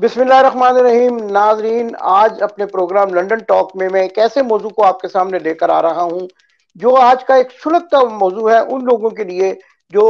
बिस्मिल्लाहिर्रहमानिर्रहीम नाजरीन आज अपने प्रोग्राम लंदन टॉक में मैं एक ऐसे मौजू को आपके सामने लेकर आ रहा हूँ जो आज का एक सुलगता मौजू है उन लोगों के लिए जो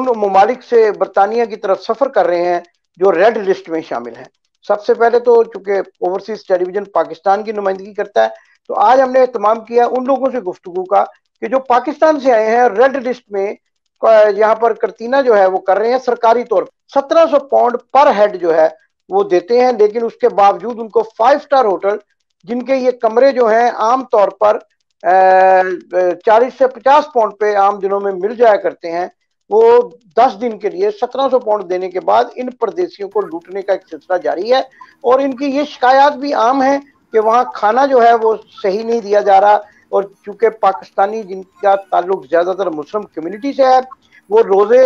उन ममालिक से बरतानिया की तरफ सफ़र कर रहे हैं जो रेड लिस्ट में शामिल हैं सबसे पहले तो चूंकि ओवरसीज टेलीविजन पाकिस्तान की नुमाइंदगी करता है तो आज हमने अहतमाम किया उन लोगों से गुफ्तु का कि जो पाकिस्तान से आए हैं रेड लिस्ट में यहाँ पर करतीना जो है वो कर रहे हैं सरकारी तौर पर सत्रह सौ पाउंड पर हेड जो है वो देते हैं लेकिन उसके बावजूद उनको फाइव स्टार होटल जिनके ये कमरे जो हैं आम तौर पर चालीस से पचास पाउंड पे आम दिनों में मिल जाया करते हैं वो दस दिन के लिए सत्रह सौ पाउंड देने के बाद इन परदेशियों को लूटने का एक सिलसिला जारी है और इनकी ये शिकायत भी आम है कि वहाँ खाना जो है वो सही नहीं दिया जा रहा और चूंकि पाकिस्तानी जिनका ताल्लुक ज़्यादातर मुस्लिम कम्युनिटी से है वो रोज़े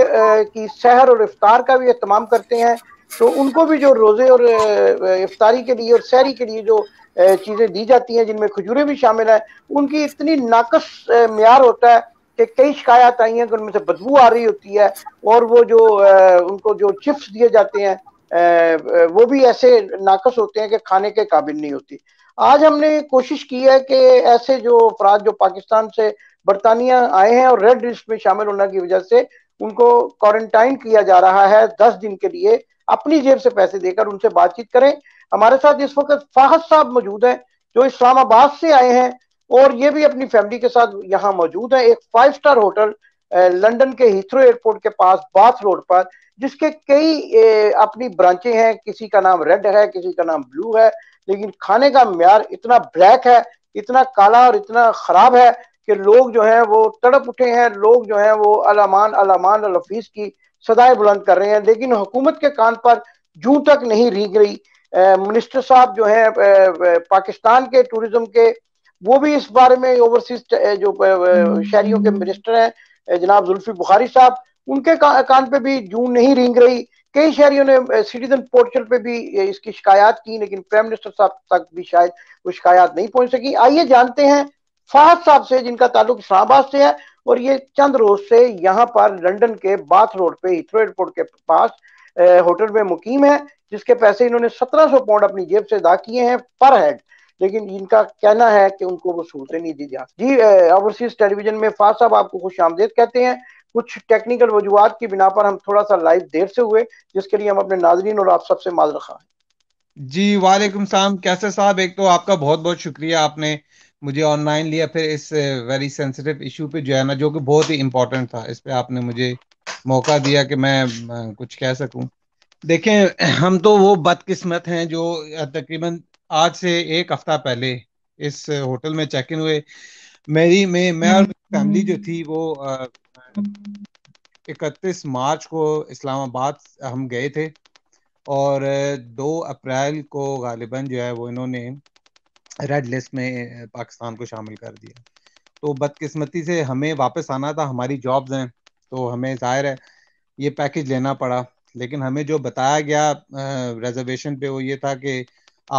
की सहर और इफ्तार का भी एहतमाम करते हैं तो उनको भी जो रोज़े और इफ्तारी के लिए और सहरी के लिए जो चीज़ें दी जाती हैं जिनमें खजूरें भी शामिल हैं उनकी इतनी नाकस मैार होता है कि कई शिकायत आई हैं कि उनमें से बदबू आ रही होती है और वो जो उनको जो चिप्स दिए जाते हैं वो भी ऐसे नाकस होते हैं कि खाने के काबिल नहीं होती आज हमने कोशिश की है कि ऐसे जो अफराद जो पाकिस्तान से बरतानिया आए हैं और रेड लिस्ट में शामिल होने की वजह से उनको क्वारंटाइन किया जा रहा है दस दिन के लिए अपनी जेब से पैसे देकर उनसे बातचीत करें हमारे साथ इस वक्त फाहद साहब मौजूद हैं जो इस्लामाबाद से आए हैं और ये भी अपनी फैमिली के साथ यहाँ मौजूद है एक फाइव स्टार होटल लंदन के हिथ्रो एयरपोर्ट के पास बाथ रोड पर जिसके कई अपनी ब्रांचें हैं किसी का नाम रेड है किसी का नाम ब्लू है लेकिन खाने का म्यार इतना ब्लैक है इतना काला और इतना खराब है कि लोग जो हैं वो तड़प उठे हैं लोग जो हैं वो अलामान अलामान और की सदाएं बुलंद कर रहे हैं लेकिन हुकूमत के कान पर जू तक नहीं रीग रही मिनिस्टर साहब जो हैं पाकिस्तान के टूरिज्म के वो भी इस बारे में ओवरसीज जो शहरियों के मिनिस्टर हैं जनाब जुल्फी बुखारी साहब उनके का, कान पे भी जू नहीं रींग रही कई शहरियों ने सिटीजन पोर्टल पे भी इसकी शिकायत की लेकिन प्राइम मिनिस्टर साहब तक भी शायद वो शिकायत नहीं पहुंच सकी आइए जानते हैं फहद साहब से जिनका ताल्लुक इस्लामाबाद से है और ये चंद रोज से यहाँ पर लंदन के बाथ रोड पे हिथ्रो एयरपोर्ट के पास होटल में मुकीम है जिसके पैसे इन्होंने 1700 पाउंड अपनी जेब से अदा किए हैं पर हेड लेकिन इनका कहना है कि उनको वो सहूलतें नहीं दी जा जी ओवरसीज टेलीविजन में फाज साहब आपको खुश आमदेद कहते हैं कुछ टेक्निकल वजुहत की बिना पर हम थोड़ा सा लाइव देर से हुए जिसके लिए हम अपने नाजरीन और आप सबसे माज रखा जी वालेकुम साहब कैसे साहब एक तो आपका बहुत बहुत शुक्रिया आपने मुझे ऑनलाइन लिया फिर इस वेरी सेंसिटिव इशू पे जो है ना जो कि बहुत ही इम्पोर्टेंट था इस पे आपने मुझे मौका दिया कि मैं कुछ कह सकूं देखें हम तो वो बदकिस्मत हैं जो तकरीबन आज से एक हफ्ता पहले इस होटल में चेक इन हुए मेरी मैं मैं और फैमिली जो थी वो इकतीस मार्च को इस्लामाबाद हम गए थे और दो अप्रैल को गालिबा जो है वो इन्होंने रेड लिस्ट में पाकिस्तान को शामिल कर दिया तो बदकिस्मती से हमें वापस आना था हमारी जॉब्स हैं तो हमें जाहिर है ये पैकेज लेना पड़ा लेकिन हमें जो बताया गया रिजर्वेशन पे वो ये था कि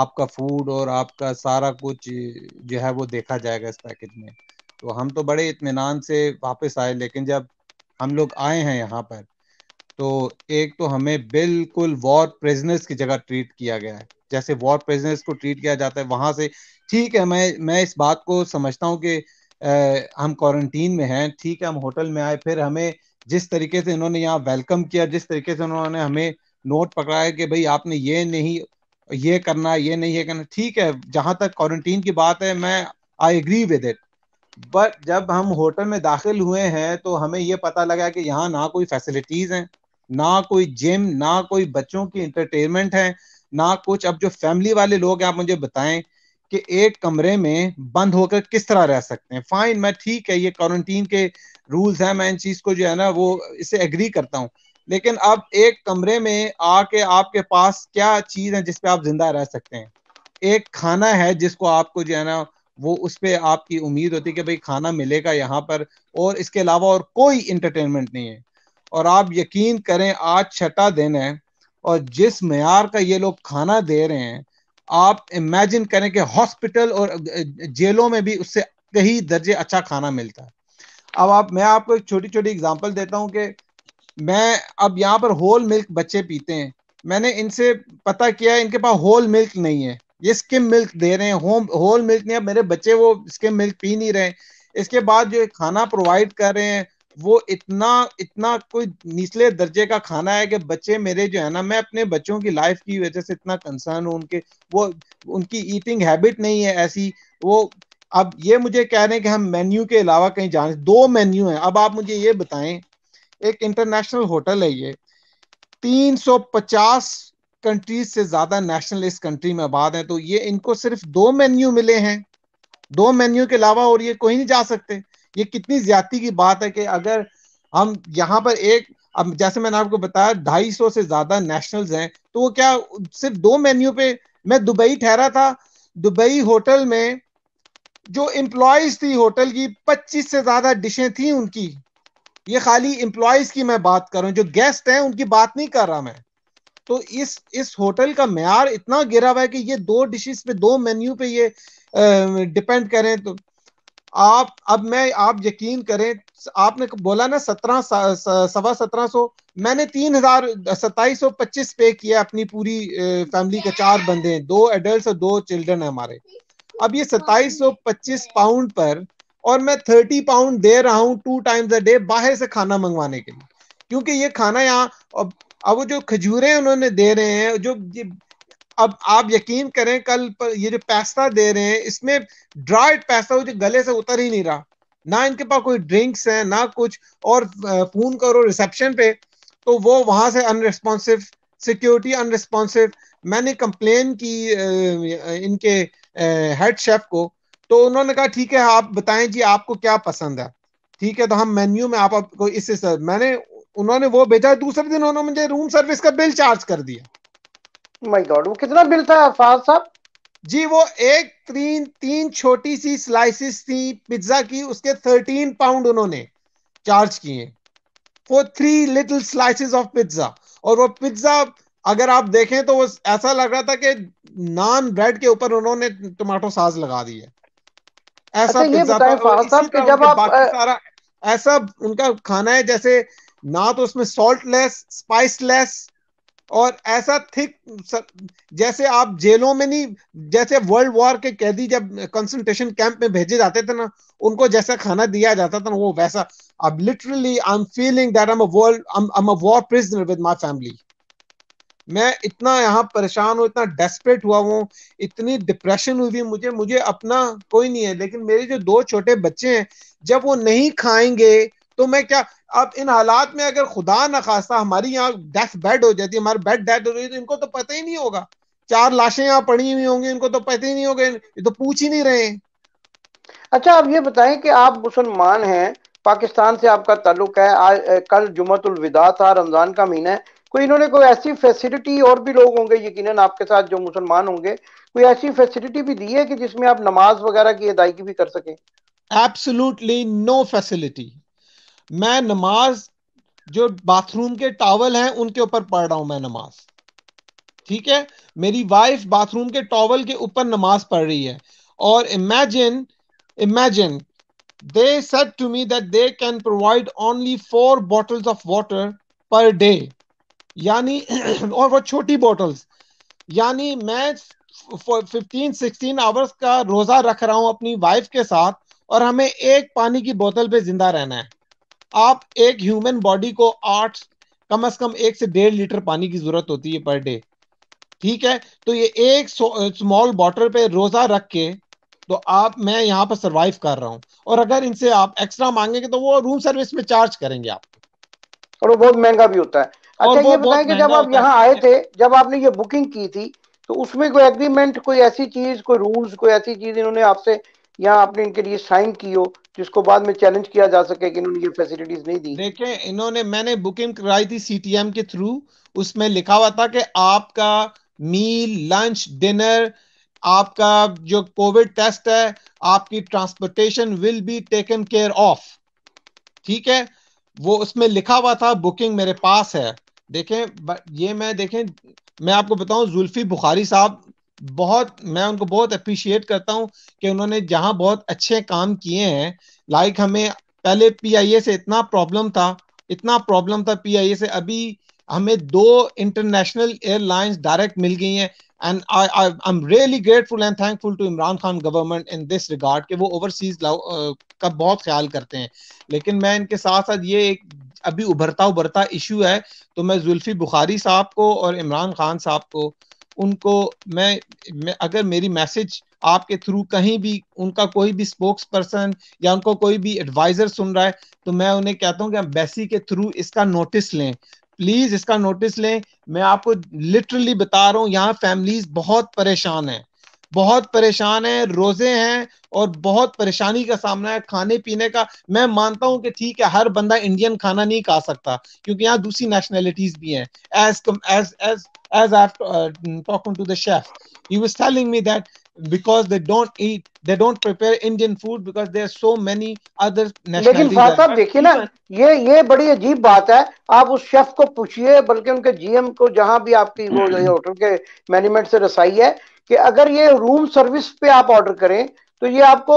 आपका फूड और आपका सारा कुछ जो है वो देखा जाएगा इस पैकेज में तो हम तो बड़े इतमान से वापस आए लेकिन जब हम लोग आए हैं यहाँ पर तो एक तो हमें बिल्कुल वॉर प्रेजनेस की जगह ट्रीट किया गया है जैसे वॉर प्रेजनर्स को ट्रीट किया जाता है वहां से ठीक है मैं मैं इस बात को समझता हूँ कि हम क्वारंटीन में हैं ठीक है हम होटल में आए फिर हमें जिस तरीके से इन्होंने यहाँ वेलकम किया जिस तरीके से उन्होंने हमें नोट पकड़ाया कि भाई आपने ये नहीं ये करना ये नहीं ये करना ठीक है जहां तक क्वारंटीन की बात है मैं I agree with it but जब हम होटल में दाखिल हुए हैं तो हमें ये पता लगा कि यहाँ ना कोई फैसिलिटीज हैं ना कोई जिम ना कोई बच्चों की इंटरटेनमेंट है ना कुछ अब जो फैमिली वाले लोग हैं आप मुझे बताएं कि एक कमरे में बंद होकर किस तरह रह सकते हैं फाइन मैं ठीक है ये क्वारंटीन के रूल्स हैं मैं इन चीज को जो है ना वो इससे एग्री करता हूँ लेकिन अब एक कमरे में आके आपके पास क्या चीज है जिसपे आप जिंदा रह सकते हैं एक खाना है जिसको आपको जो है ना वो उस पर आपकी उम्मीद होती है कि भाई खाना मिलेगा यहाँ पर और इसके अलावा और कोई इंटरटेनमेंट नहीं है और आप यकीन करें आज छठा दिन है और जिस मैार का ये लोग खाना दे रहे हैं आप इमेजिन करें कि हॉस्पिटल और जेलों में भी उससे कई दर्जे अच्छा खाना मिलता है अब आप मैं आपको एक छोटी छोटी एग्जांपल देता हूँ कि मैं अब यहाँ पर होल मिल्क बच्चे पीते हैं मैंने इनसे पता किया है इनके पास होल मिल्क नहीं है ये स्किम मिल्क दे रहे हैं होम होल मिल्क नहीं अब मेरे बच्चे वो स्किम मिल्क पी नहीं रहे इसके बाद जो खाना प्रोवाइड कर रहे हैं वो इतना इतना कोई निचले दर्जे का खाना है कि बच्चे मेरे जो है ना मैं अपने बच्चों की लाइफ की वजह से इतना कंसर्न हूँ उनके वो उनकी ईटिंग हैबिट नहीं है ऐसी वो अब ये मुझे कह रहे हैं कि हम मेन्यू के अलावा कहीं जाने दो मेन्यू हैं अब आप मुझे ये बताएं एक इंटरनेशनल होटल है ये 350 कंट्रीज से ज्यादा नेशनल इस कंट्री में आबाद है तो ये इनको सिर्फ दो मेन्यू मिले हैं दो मेन्यू के अलावा और ये कोई नहीं जा सकते ये कितनी ज्यादा की बात है कि अगर हम यहाँ पर एक अब जैसे मैंने आपको बताया ढाई सौ से ज्यादा नेशनल्स हैं तो वो क्या सिर्फ दो मेन्यू पे मैं दुबई ठहरा था दुबई होटल में जो एम्प्लॉयज थी होटल की पच्चीस से ज्यादा डिशें थी उनकी ये खाली एम्प्लॉयज की मैं बात कर रहा हूँ जो गेस्ट हैं उनकी बात नहीं कर रहा मैं तो इस इस होटल का मैार इतना गिरा हुआ है कि ये दो डिशेस पे दो मेन्यू पे ये डिपेंड करें तो आप अब मैं आप यकीन करें आपने बोला ना सत्रह सवा सत्रह सौ मैंने तीन हजार सत्ताईस सौ पच्चीस पे किया अपनी पूरी फैमिली के चार बंदे हैं दो एडल्ट और दो चिल्ड्रन है हमारे अब ये सत्ताईस सौ पच्चीस पाउंड पर और मैं थर्टी पाउंड दे रहा हूँ टू टाइम्स अ डे बाहर से खाना मंगवाने के लिए क्योंकि ये खाना यहाँ अब अब वो जो खजूरें उन्होंने दे रहे हैं जो अब आप यकीन करें कल पर ये जो पैसा दे रहे हैं इसमें ड्राइड पैसा जो गले से उतर ही नहीं रहा ना इनके पास कोई ड्रिंक्स है ना कुछ और फोन करो रिसेप्शन पे तो वो वहां से अनरिस्पॉन्सिव सिक्योरिटी अनरिस्पॉन्सिव मैंने कंप्लेन की इनके हेड शेफ को तो उन्होंने कहा ठीक है आप बताएं जी आपको क्या पसंद है ठीक है तो हम मेन्यू में आप आपको इससे मैंने उन्होंने वो भेजा दूसरे दिन उन्होंने मुझे रूम सर्विस का बिल चार्ज कर दिया माय गॉड वो कितना बिल था अरफाज साहब जी वो एक तीन तीन छोटी सी स्लाइसिस थी पिज्जा की उसके थर्टीन पाउंड उन्होंने चार्ज किए for three little slices of pizza और वो पिज्जा अगर आप देखें तो वो ऐसा लग रहा था कि नान ब्रेड के ऊपर उन्होंने टमाटो सास लगा दी है ऐसा पिज्जा अच्छा, था कि जब आप बाकी सारा ऐसा उनका खाना है जैसे ना तो उसमें सॉल्ट लेस स्पाइस लेस और ऐसा थिक जैसे आप जेलों में नहीं जैसे वर्ल्ड वॉर के कैदी जब कंसंट्रेशन कैंप में भेजे जाते थे ना उनको जैसा खाना दिया जाता था ना वो वैसा अब literally I am feeling that I world I am a war prisoner with my family मैं इतना यहाँ परेशान हूँ इतना डेस्परेट हुआ हूँ इतनी डिप्रेशन हुई मुझे मुझे अपना कोई नहीं है लेकिन मेरे जो दो छोटे बच्चे हैं जब वो नहीं खाएंगे तो मैं क्या अब इन हालात में अगर खुदा ना खासा हमारी यहाँ डेथ बेड हो जाती है हमारे बेड डेथ हो जाती तो इनको तो पता ही नहीं होगा चार लाशें यहाँ पड़ी हुई होंगी इनको तो पता ही नहीं होगा ये तो पूछ ही नहीं रहे अच्छा आप ये बताएं कि आप मुसलमान हैं पाकिस्तान से आपका ताल्लुक है आज कल जुमतुलविदा था रमजान का महीना है कोई इन्होंने कोई ऐसी फैसिलिटी और भी लोग होंगे यकीनन आपके साथ जो मुसलमान होंगे कोई ऐसी फैसिलिटी भी दी है कि जिसमें आप नमाज वगैरह की अदायगी भी कर सकें एब्सोल्युटली नो फैसिलिटी मैं नमाज जो बाथरूम के टावल हैं उनके ऊपर पढ़ रहा हूं मैं नमाज ठीक है मेरी वाइफ बाथरूम के टॉवल के ऊपर नमाज पढ़ रही है और imagine imagine they set to me that they can provide only four bottles of water per day यानी और वो छोटी बॉटल्स यानी मैं फिफ्टीन सिक्सटीन आवर्स का रोजा रख रहा हूं अपनी वाइफ के साथ और हमें एक पानी की बोतल पे जिंदा रहना है आप एक ह्यूमन बॉडी को आठ कम से कम एक से डेढ़ लीटर पानी की जरूरत होती है पर डे ठीक है तो ये एक स्मॉल बॉटल पे रोजा रख के तो आप मैं यहाँ पर सरवाइव कर रहा हूँ और अगर इनसे आप एक्स्ट्रा मांगेंगे तो वो रूम सर्विस में चार्ज करेंगे आप और वो बहुत महंगा भी होता है अच्छा ये बताएं कि जब आप यहाँ आए थे जब आपने ये बुकिंग की थी तो उसमें कोई एग्रीमेंट कोई ऐसी चीज कोई रूल्स कोई ऐसी चीज इन्होंने आपसे या आपने इनके लिए साइन की हो जिसको बाद में चैलेंज किया जा सके कि इन्होंने ये फैसिलिटीज नहीं दी देखिए इन्होंने मैंने बुकिंग कराई थी सीटीएम के थ्रू उसमें लिखा हुआ था कि आपका मील लंच डिनर आपका जो कोविड टेस्ट है आपकी transportation will be taken care of ठीक है वो उसमें लिखा हुआ था बुकिंग मेरे पास है देखें ये मैं देखें मैं आपको बताऊं जुल्फी बुखारी साहब बहुत मैं उनको बहुत अप्रिशिएट करता हूँ कि उन्होंने जहाँ बहुत अच्छे काम किए हैं लाइक हमें पहले पीआईए से इतना प्रॉब्लम था इतना प्रॉब्लम था पीआईए से अभी हमें दो इंटरनेशनल एयरलाइंस डायरेक्ट मिल गई हैं and I am really grateful and thankful to Imran Khan government in this regard कि वो ओवरसीज का बहुत ख्याल करते हैं लेकिन मैं इनके साथ साथ ये एक अभी उभरता उभरता इशू है तो मैं जुल्फी बुखारी साहब को और इमरान खान साहब को उनको मैं, मैं अगर मेरी मैसेज आपके थ्रू कहीं भी उनका कोई भी स्पोक्स पर्सन या उनको कोई भी एडवाइजर सुन रहा है तो मैं उन्हें कहता हूँ कि आप बैसी के थ्रू इसका नोटिस लें प्लीज इसका नोटिस लें मैं आपको लिटरली बता रहा हूँ यहाँ फैमिलीज बहुत परेशान हैं बहुत परेशान है रोजे हैं और बहुत परेशानी का सामना है खाने पीने का मैं मानता हूं कि ठीक है हर बंदा इंडियन खाना नहीं खा सकता क्योंकि यहाँ दूसरी नेशनैलिटीज भी हैं as as as as I talking to the chef you was telling me that because they don't eat they don't prepare Indian food because there are so many लेकिन साहब देखिए ना ये ये बड़ी अजीब बात है आप उस शेफ को पूछिए बल्कि उनके जीएम को जहां भी आपकी वो होटल के मैनेजमेंट से रसाई है कि अगर ये रूम सर्विस पे आप ऑर्डर करें तो ये आपको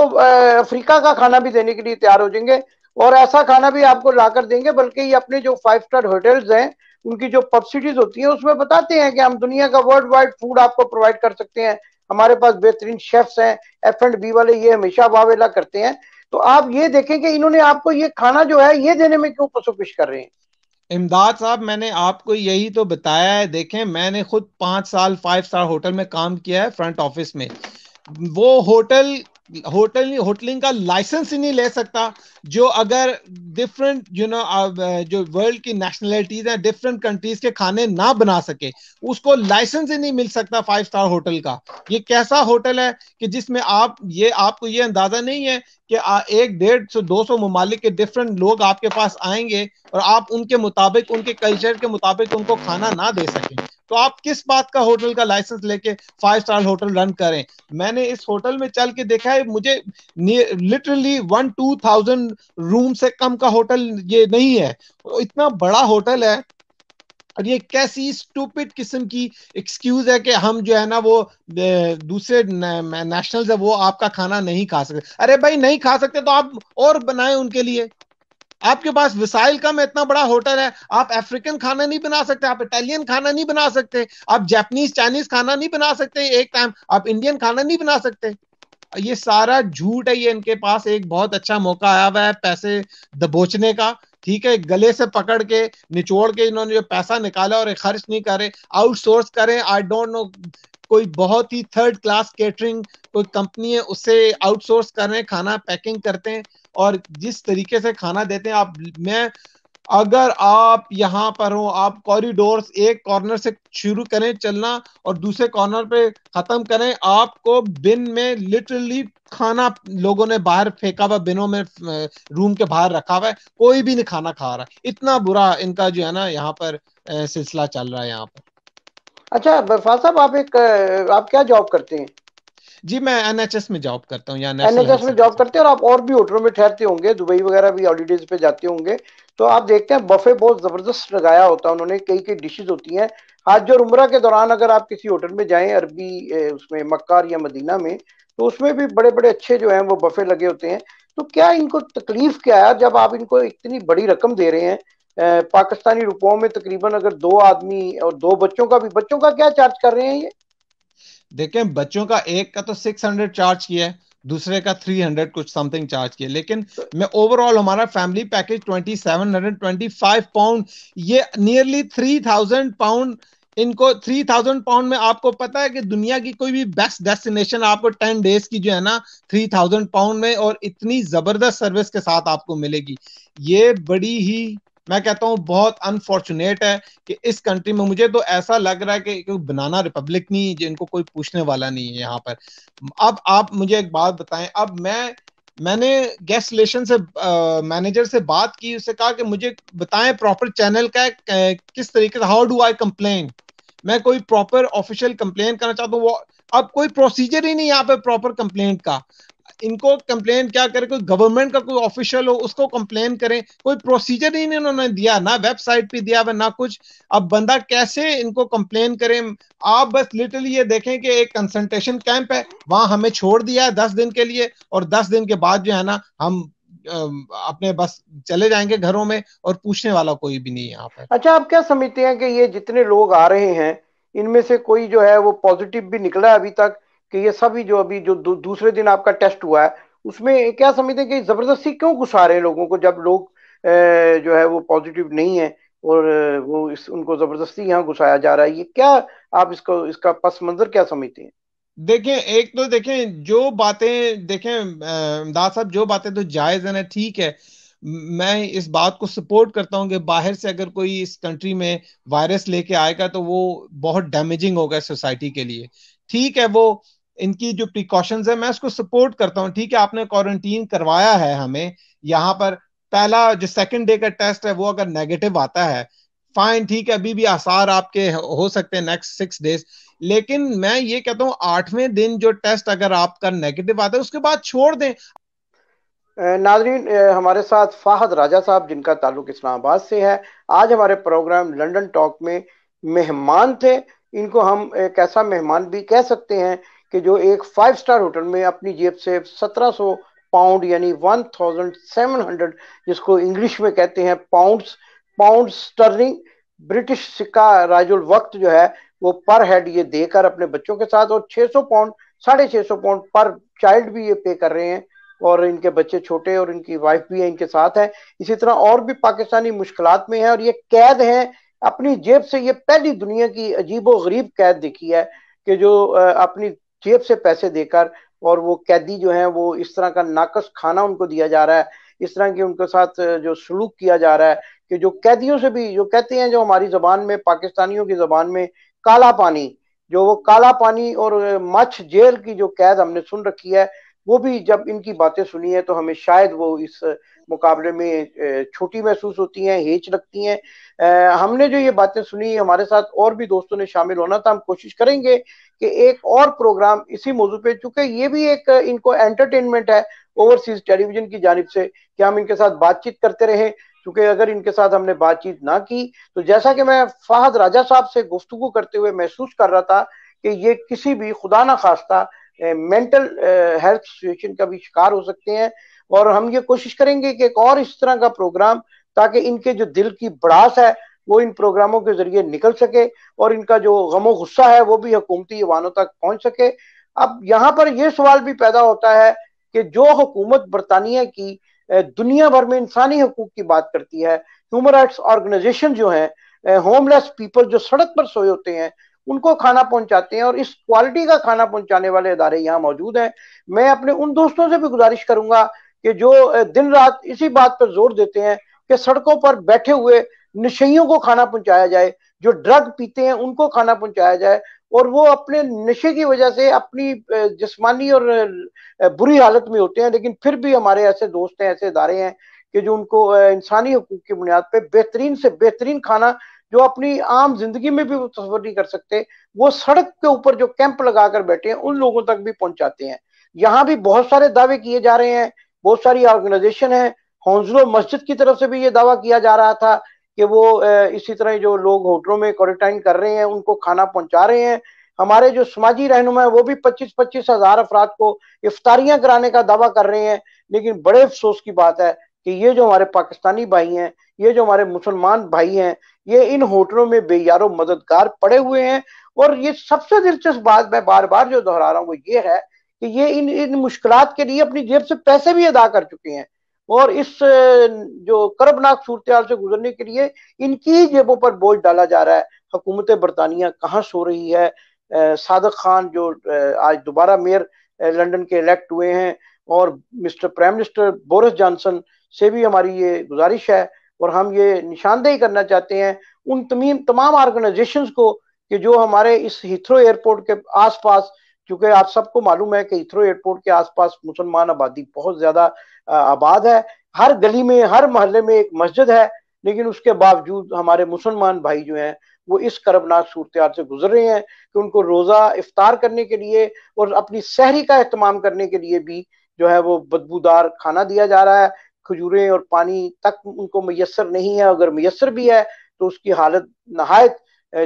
अफ्रीका का खाना भी देने के लिए तैयार हो जाएंगे और ऐसा खाना भी आपको लाकर देंगे बल्कि ये अपने जो फाइव स्टार होटल्स हैं उनकी जो पब्सिडीज होती है उसमें बताते हैं कि हम दुनिया का वर्ल्ड वाइड फूड आपको प्रोवाइड कर सकते हैं हमारे पास बेहतरीन शेफ्स हैं एफ एंड बी वाले ये हमेशा वावेला करते हैं तो आप ये देखें कि इन्होंने आपको ये खाना जो है ये देने में क्यों पशुपिश कर रहे हैं इमदाद साहब मैंने आपको यही तो बताया है देखें मैंने खुद पांच साल फाइव स्टार होटल में काम किया है फ्रंट ऑफिस में वो होटल होटल होटलिंग का लाइसेंस ही नहीं ले सकता जो अगर डिफरेंट यू नो जो वर्ल्ड की नेशनलिटीज है डिफरेंट कंट्रीज के खाने ना बना सके उसको लाइसेंस ही नहीं मिल सकता फाइव स्टार होटल का ये कैसा होटल है कि जिसमें आप ये आपको ये अंदाजा नहीं है कि एक डेढ़ सौ दो सौ ममालिक के डिफरेंट लोग आपके पास आएंगे और आप उनके मुताबिक उनके कल्चर के मुताबिक उनको खाना ना दे सकें तो आप किस बात का होटल का लाइसेंस लेके फाइव स्टार होटल रन करें मैंने इस होटल में चल के देखा है मुझे literally one two thousand room से कम का होटल ये नहीं है इतना बड़ा होटल है और ये कैसी स्टूपिड किस्म की एक्सक्यूज है कि हम जो है ना वो दूसरे नेशनल है वो आपका खाना नहीं खा सकते अरे भाई नहीं खा सकते तो आप और बनाए उनके लिए आपके पास विसाइल कम में इतना बड़ा होटल है आप अफ्रीकन खाना नहीं बना सकते आप इटालियन खाना नहीं बना सकते आप जैपनीज चाइनीज खाना नहीं बना सकते एक टाइम आप इंडियन खाना नहीं बना सकते ये सारा झूठ है ये इनके पास एक बहुत अच्छा मौका आया हुआ है पैसे दबोचने का ठीक है गले से पकड़ के निचोड़ के इन्होंने जो पैसा निकाला और खर्च नहीं करे आउटसोर्स करें आई डोंट नो कोई बहुत ही थर्ड क्लास केटरिंग कोई कंपनी है उससे आउटसोर्स कर रहे हैं खाना पैकिंग करते हैं और जिस तरीके से खाना देते हैं आप मैं अगर आप यहाँ पर हो आप कॉरिडोर एक कॉर्नर से शुरू करें चलना और दूसरे कॉर्नर पे खत्म करें आपको बिन में लिटरली खाना लोगों ने बाहर फेंका हुआ बिनों में रूम के बाहर रखा हुआ है कोई भी नहीं खाना खा रहा इतना बुरा इनका जो है ना यहाँ पर सिलसिला चल रहा है यहाँ पर अच्छा बरफा साहब आप एक आप क्या जॉब करते हैं जी मैं एनएचएस में जॉब करता हूँ एच एनएचएस में जॉब करते हैं और आप और भी होटलों में ठहरते होंगे दुबई वगैरह भी हॉलीडेज पे जाते होंगे तो आप देखते हैं बफे बहुत जबरदस्त लगाया होता है उन्होंने कई कई डिशेज होती हैं हज और उम्र के दौरान अगर आप किसी होटल में जाएं अरबी उसमें मक्कार या मदीना में तो उसमें भी बड़े बड़े अच्छे जो हैं वो बफे लगे होते हैं तो क्या इनको तकलीफ क्या है जब आप इनको इतनी बड़ी रकम दे रहे हैं पाकिस्तानी रुपयों में तकरीबन अगर दो आदमी और दो बच्चों का भी बच्चों का क्या चार्ज कर रहे हैं ये देखें बच्चों का एक का तो सिक्स हंड्रेड चार्ज किया है दूसरे का थ्री हंड्रेड कुछ समथिंग चार्ज किया लेकिन मैं ओवरऑल हमारा family package twenty seven hundred twenty five pound ये नियरली थ्री थाउजेंड पाउंड इनको थ्री थाउजेंड पाउंड में आपको पता है कि दुनिया की कोई भी बेस्ट डेस्टिनेशन आपको टेन डेज की जो है ना थ्री थाउजेंड पाउंड में और इतनी जबरदस्त सर्विस के साथ आपको मिलेगी ये बड़ी ही मैं कहता हूं बहुत अनफॉर्चुनेट है कि इस कंट्री में मुझे तो ऐसा लग रहा है कि कोई बनाना रिपब्लिक नहीं जिनको कोई पूछने वाला नहीं है यहाँ पर अब आप मुझे एक बात बताएं अब मैं मैंने गेस्ट रिलेशन से मैनेजर से बात की उससे कहा कि मुझे बताएं प्रॉपर चैनल का किस तरीके से हाउ डू आई कंप्लेन मैं कोई प्रॉपर ऑफिशियल कंप्लेन करना चाहता हूँ अब कोई प्रोसीजर ही नहीं यहाँ पे प्रॉपर कंप्लेंट का इनको कंप्लेन क्या करें कोई गवर्नमेंट का कोई ऑफिशियल हो उसको कंप्लेन करें कोई प्रोसीजर ही उन्होंने दिया ना वेबसाइट पे दिया हुआ ना कुछ अब बंदा कैसे इनको कंप्लेन करें आप बस लिटरली ये देखें कि एक कंसल्टेशन कैंप है वहां हमें छोड़ दिया है दस दिन के लिए और दस दिन के बाद जो है ना हम अपने बस चले जाएंगे घरों में और पूछने वाला कोई भी नहीं यहाँ पर अच्छा आप क्या समझते हैं कि ये जितने लोग आ रहे हैं इनमें से कोई जो है वो पॉजिटिव भी निकला है अभी तक कि ये सभी जो अभी जो दू, दूसरे दिन आपका टेस्ट हुआ है उसमें क्या समझते हैं कि जबरदस्ती क्यों घुसा रहे हैं लोगों को जब लोग ए, जो है वो पॉजिटिव नहीं है और वो इस उनको जबरदस्ती यहाँ घुसाया जा रहा है ये क्या आप इसको इसका पस मंजर क्या समझते हैं देखें एक तो देखें जो बातें देखें दास साहब जो बातें तो जायज है ठीक है मैं इस बात को सपोर्ट करता हूं कि बाहर से अगर कोई इस कंट्री में वायरस लेके आएगा तो वो बहुत डैमेजिंग होगा सोसाइटी के लिए ठीक है वो इनकी जो प्रिकॉशंस है मैं उसको सपोर्ट करता हूँ ठीक है आपने क्वारंटीन करवाया है हमें यहाँ पर पहला जो सेकेंड डे का टेस्ट है वो अगर नेगेटिव आता है फाइन ठीक है अभी भी आसार आपके हो सकते हैं नेक्स्ट सिक्स डेज लेकिन मैं ये कहता हूँ आठवें दिन जो टेस्ट अगर आपका नेगेटिव आता है उसके बाद छोड़ दें नाजरीन हमारे साथ फाहद राजा साहब जिनका ताल्लुक इस्लामाबाद से है आज हमारे प्रोग्राम लंदन टॉक में मेहमान थे इनको हम एक ऐसा मेहमान भी कह सकते हैं कि जो एक फाइव स्टार होटल में अपनी जेब से 1700 पाउंड यानी 1700 जिसको इंग्लिश में कहते हैं पाउंड पाउंड स्टर्निंग ब्रिटिश सिक्का राजुल वक्त जो है वो पर हेड ये देकर अपने बच्चों के साथ और 600 पाउंड साढ़े छः सौ पाउंड पर चाइल्ड भी ये पे कर रहे हैं और इनके बच्चे छोटे और इनकी वाइफ भी है इनके साथ है इसी तरह और भी पाकिस्तानी मुश्किल में है और ये कैद है अपनी जेब से ये पहली दुनिया की अजीब व गरीब कैद देखी है कि जो अपनी जेब से पैसे देकर और वो कैदी जो है वो इस तरह का नाकस खाना उनको दिया जा रहा है इस तरह की उनके साथ जो सलूक किया जा रहा है कि जो कैदियों से भी जो कहते हैं जो हमारी जबान में पाकिस्तानियों की जबान में काला पानी जो वो काला पानी और मच्छ जेल की जो कैद हमने सुन रखी है वो भी जब इनकी बातें सुनी है तो हमें शायद वो इस मुकाबले में छोटी महसूस होती हैं हेच लगती हैं हमने जो ये बातें सुनी हमारे साथ और भी दोस्तों ने शामिल होना था तो हम कोशिश करेंगे कि एक और प्रोग्राम इसी मौजू पे चूंकि ये भी एक इनको एंटरटेनमेंट है ओवरसीज टेलीविजन की जानब से कि हम इनके साथ बातचीत करते रहे क्योंकि अगर इनके साथ हमने बातचीत ना की तो जैसा कि मैं फाहद राजा साहब से गुफ्तु करते हुए महसूस कर रहा था कि ये किसी भी खुदा ना खास्ता मेंटल हेल्थ सिचुएशन का भी शिकार हो सकते हैं और हम ये कोशिश करेंगे कि एक और इस तरह का प्रोग्राम ताकि इनके जो दिल की बड़ास है वो इन प्रोग्रामों के जरिए निकल सके और इनका जो गमो गुस्सा है वो भी हुकूमती ईवानों तक पहुंच सके अब यहाँ पर यह सवाल भी पैदा होता है कि जो हुकूमत बरतानिया की दुनिया भर में इंसानी हकूक की बात करती है ह्यूमन राइट्स ऑर्गेनाइजेशन जो है होमलेस पीपल जो सड़क पर सोए होते हैं उनको खाना पहुंचाते हैं और इस क्वालिटी का खाना पहुंचाने वाले इदारे यहाँ मौजूद हैं मैं अपने उन दोस्तों से भी गुजारिश करूंगा कि जो दिन रात इसी बात पर जोर देते हैं कि सड़कों पर बैठे हुए नशैयों को खाना पहुंचाया जाए जो ड्रग पीते हैं उनको खाना पहुंचाया जाए और वो अपने नशे की वजह से अपनी जिसमानी और बुरी हालत में होते हैं लेकिन फिर भी हमारे ऐसे दोस्त हैं ऐसे इदारे हैं कि जो उनको इंसानी हकूक की बुनियाद पर बेहतरीन से बेहतरीन खाना जो अपनी आम जिंदगी में भी वो तस्वर नहीं कर सकते वो सड़क के ऊपर जो कैंप लगाकर बैठे हैं उन लोगों तक भी पहुंचाते हैं यहाँ भी बहुत सारे दावे किए जा रहे हैं बहुत सारी ऑर्गेनाइजेशन है हौजलो मस्जिद की तरफ से भी ये दावा किया जा रहा था कि वो इसी तरह जो लोग होटलों में क्वारंटाइन कर रहे हैं उनको खाना पहुंचा रहे हैं हमारे जो समाजी रहनुमा है वो भी पच्चीस पच्चीस हजार अफराद को इफ्तारियां कराने का दावा कर रहे हैं लेकिन बड़े अफसोस की बात है कि ये जो हमारे पाकिस्तानी भाई हैं ये जो हमारे मुसलमान भाई हैं ये इन होटलों में बेयारो मददगार पड़े हुए हैं और ये सबसे दिलचस्प बात मैं बार बार जो दोहरा रहा हूँ वो ये है कि ये इन इन मुश्किल के लिए अपनी जेब से पैसे भी अदा कर चुके हैं और इस जो करबनाक सूरत से गुजरने के लिए इनकी ही जेबों पर बोझ डाला जा रहा है हुकूमत बरतानिया कहाँ सो रही है सादक खान जो आज दोबारा मेयर लंदन के इलेक्ट हुए हैं और mister prime minister Boris Johnson से भी हमारी ये गुजारिश है और हम ये निशानदेही करना चाहते हैं उन तमीम तमाम ऑर्गेनाइजेशन को कि जो हमारे इस हिथ्रो एयरपोर्ट के आसपास क्योंकि आप सबको मालूम है कि हिथ्रो एयरपोर्ट के आसपास मुसलमान आबादी बहुत ज़्यादा आबाद है हर गली में हर मोहल्ले में एक मस्जिद है लेकिन उसके बावजूद हमारे मुसलमान भाई जो हैं वो इस करबनाक सूरत से गुजर रहे हैं कि उनको रोज़ा इफ्तार करने के लिए और अपनी सहरी का अहतमाम करने के लिए भी जो है वो बदबूदार खाना दिया जा रहा है खजूरें और पानी तक उनको मैसर नहीं है अगर मैसर भी है तो उसकी हालत नहायत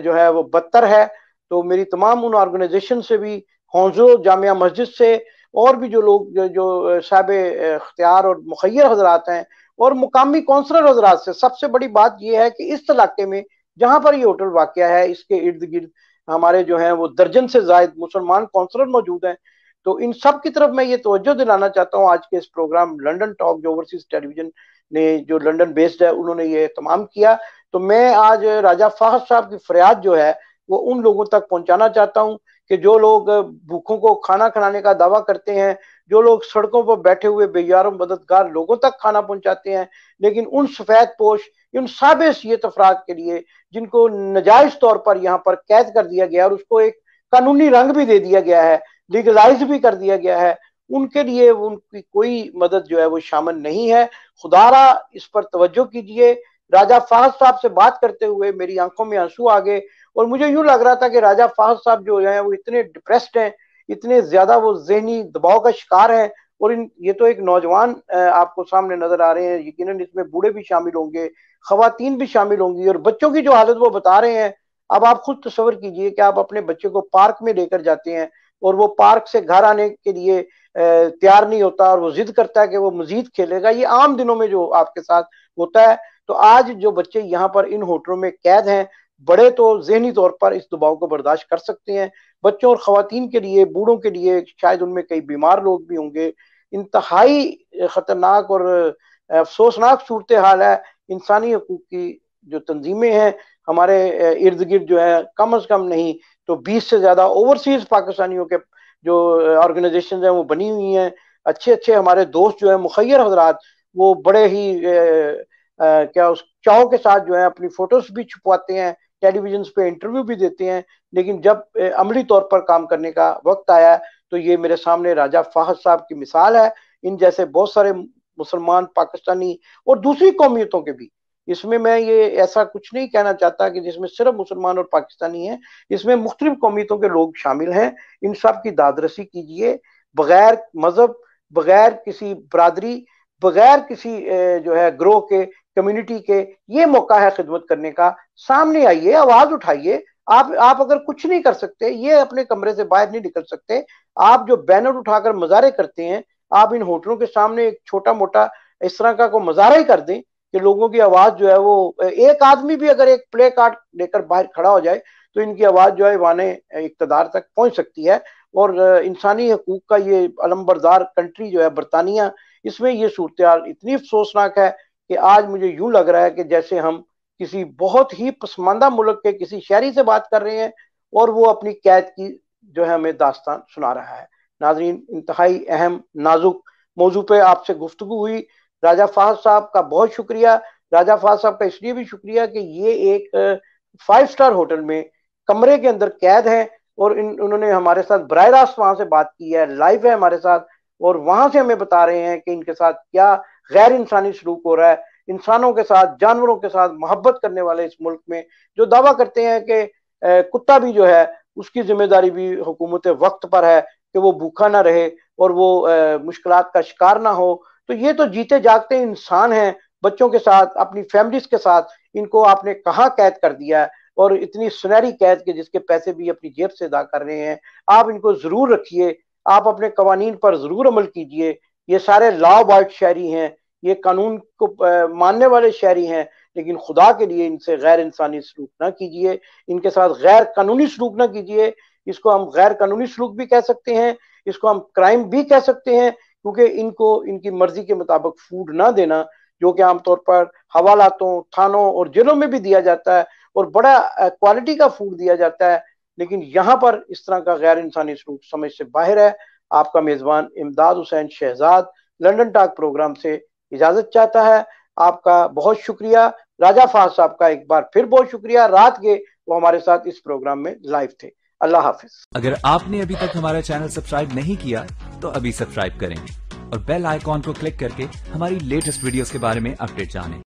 जो है वो बदतर है तो मेरी तमाम उन ऑर्गेनाइजेशन से भी हौजो जामिया मस्जिद से और भी जो लोग जो साहब अख्तियार और मुखैर हजरात हैं और मुकामी कौंसलर हजरात से सबसे बड़ी बात यह है कि इस इलाके में जहाँ पर ये होटल वाक़ है इसके इर्द गिर्द हमारे जो है वो दर्जन से जायद मुसलमान कौंसलर मौजूद हैं तो इन सब की तरफ मैं ये तोज्जो दिलाना चाहता हूँ आज के इस प्रोग्राम लंडन टॉक जो ओवरसीज टेलीविजन ने जो लंडन बेस्ड है उन्होंने ये तमाम किया तो मैं आज राजा फाहर साहब की फरियाद जो है वो उन लोगों तक पहुंचाना चाहता हूं कि जो लोग भूखों को खाना खिलाने का दावा करते हैं जो लोग सड़कों पर बैठे हुए बेयारों मददगार लोगों तक खाना पहुंचाते हैं लेकिन उन सफेद पोश उन साबिस सीत अफराद के लिए जिनको नजायज तौर पर यहाँ पर कैद कर दिया गया और उसको एक कानूनी रंग भी दे दिया गया है लीगलाइज भी कर दिया गया है उनके लिए उनकी कोई मदद जो है वो शामिल नहीं है खुदारा इस पर तवज्जो कीजिए राजा फाहद साहब से बात करते हुए मेरी आंखों में आंसू आ गए और मुझे यूं लग रहा था कि राजा फाहद साहब जो है वो इतने डिप्रेस्ड हैं इतने ज्यादा वो जहनी दबाव का शिकार है और इन ये तो एक नौजवान आपको सामने नजर आ रहे हैं यकीन इसमें बूढ़े भी शामिल होंगे खातन भी शामिल होंगी और बच्चों की जो हालत वो बता रहे हैं अब आप खुद तस्वर कीजिए कि आप अपने बच्चे को पार्क में लेकर जाते हैं और वो पार्क से घर आने के लिए तैयार नहीं होता और वो जिद करता है कि वो मजीद खेलेगा ये आम दिनों में जो आपके साथ होता है तो आज जो बच्चे यहाँ पर इन होटलों में कैद हैं बड़े तो जहनी तौर पर इस दबाव को बर्दाश्त कर सकते हैं बच्चों और खातन के लिए बूढ़ों के लिए शायद उनमें कई बीमार लोग भी होंगे इंतहाई खतरनाक और अफसोसनाक सूरत हाल है इंसानी हकूक की जो तंजीमें हैं हमारे इर्द गिर्द जो है कम अज कम नहीं तो 20 से ज्यादा ओवरसीज पाकिस्तानियों के जो ऑर्गेनाइजेशन हैं वो बनी हुई हैं अच्छे अच्छे हमारे दोस्त जो है मुखैर हजरात वो बड़े ही ए, ए, क्या उस चाव के साथ जो है अपनी फोटोज भी छुपाते हैं टेलीविजन पे इंटरव्यू भी देते हैं लेकिन जब अमली तौर पर काम करने का वक्त आया तो ये मेरे सामने राजा फाहद साहब की मिसाल है इन जैसे बहुत सारे मुसलमान पाकिस्तानी और दूसरी कौमियतों के भी इसमें मैं ये ऐसा कुछ नहीं कहना चाहता कि जिसमें सिर्फ मुसलमान और पाकिस्तानी हैं इसमें मुख्तलि कौमियतों के लोग शामिल हैं इन सब की दादरसी कीजिए बगैर मजहब बगैर किसी बरदरी बगैर किसी जो है ग्रोह के कम्युनिटी के ये मौका है खिदमत करने का सामने आइए आवाज उठाइए आप आप अगर कुछ नहीं कर सकते ये अपने कमरे से बाहर नहीं निकल सकते आप जो बैनर उठाकर मजारे करते हैं आप इन होटलों के सामने एक छोटा मोटा इस तरह का कोई मजारा ही कर दें कि लोगों की आवाज जो है वो एक आदमी भी अगर एक प्ले कार्ड लेकर बाहर खड़ा हो जाए तो इनकी आवाज जो है वाने इकतदार तक पहुंच सकती है और इंसानी हकूक का ये अलम्बरदार कंट्री जो है बरतानिया इसमें ये सूरत इतनी अफसोसनाक है कि आज मुझे यूं लग रहा है कि जैसे हम किसी बहुत ही पसमानदा मुल्क के किसी शहरी से बात कर रहे हैं और वो अपनी कैद की जो है हमें दास्तान सुना रहा है नाजरीन इंतहाई अहम नाजुक मौजू पे आपसे गुफ्तु हुई राजा फाहद साहब का बहुत शुक्रिया राजा फाज साहब का इसलिए भी शुक्रिया कि ये एक फाइव स्टार होटल में कमरे के अंदर कैद है और इन उन्होंने हमारे साथ बर रास्त वहाँ से बात की है लाइव है हमारे साथ और वहाँ से हमें बता रहे हैं कि इनके साथ क्या गैर इंसानी सलूक हो रहा है इंसानों के साथ जानवरों के साथ मोहब्बत करने वाले इस मुल्क में जो दावा करते हैं कि कुत्ता भी जो है उसकी जिम्मेदारी भी हुकूमत वक्त पर है कि वो भूखा ना रहे और वो मुश्किल का शिकार ना हो तो ये तो जीते जागते इंसान हैं बच्चों के साथ अपनी फैमिलीज के साथ इनको आपने कहाँ कैद कर दिया है और इतनी सुनहरी कैद के जिसके पैसे भी अपनी जेब से अदा कर रहे हैं आप इनको जरूर रखिए आप अपने कवानीन पर जरूर अमल कीजिए ये सारे लॉ बाइट शहरी हैं ये कानून को मानने वाले शहरी हैं लेकिन खुदा के लिए इनसे गैर इंसानी सलूक ना कीजिए इनके साथ गैर कानूनी सलूक ना कीजिए इसको हम गैर कानूनी सलूक भी कह सकते हैं इसको हम क्राइम भी कह सकते हैं क्योंकि इनको इनकी मर्जी के मुताबिक फूड ना देना जो कि आमतौर पर हवालातों थानों और जेलों में भी दिया जाता है और बड़ा क्वालिटी का फूड दिया जाता है लेकिन यहाँ पर इस तरह का गैर इंसानी सलूक समझ से बाहर है आपका मेज़बान Imdad Hussain Shahzad London talk program से इजाज़त चाहता है आपका बहुत शुक्रिया राजा फाज साहब का एक बार फिर बहुत शुक्रिया रात के वो हमारे साथ इस प्रोग्राम में लाइव थे अल्लाह हाफिज अगर आपने अभी तक हमारा चैनल सब्सक्राइब नहीं किया तो अभी सब्सक्राइब करें और बेल आइकॉन को क्लिक करके हमारी लेटेस्ट वीडियोस के बारे में अपडेट जानें